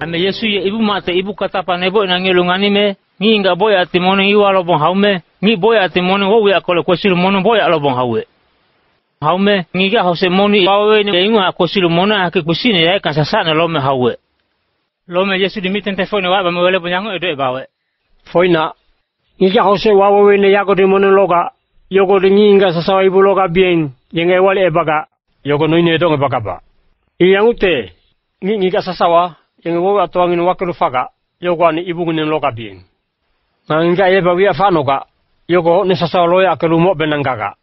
ame yesu ye ibu mate ibu kata nebo na ngelungani me ngi nga boya timoni iwa lobon haume ngi boya timoni wo ya kole kwesilu mono boya lobon haue haume ngi ga hose moni pawe ni inga kwesilu mono ake kusini ya kansa sana lome haue lome yesu dimiten foine wa ba mewele bonyango edo e bawe foina ngi ga hose wa wo ne yago dimoni loga yogo ngi nga sasawa ibu loga bien yenge wale ebaga yogo noine edonge ba iyangute ngi ngi ga sasawa yenge wo atwangin wakilu faga yoko ni ibungin loka bien nangin ka yeba wia fanoka yoko ni sasawlo ya kelu mo benangaga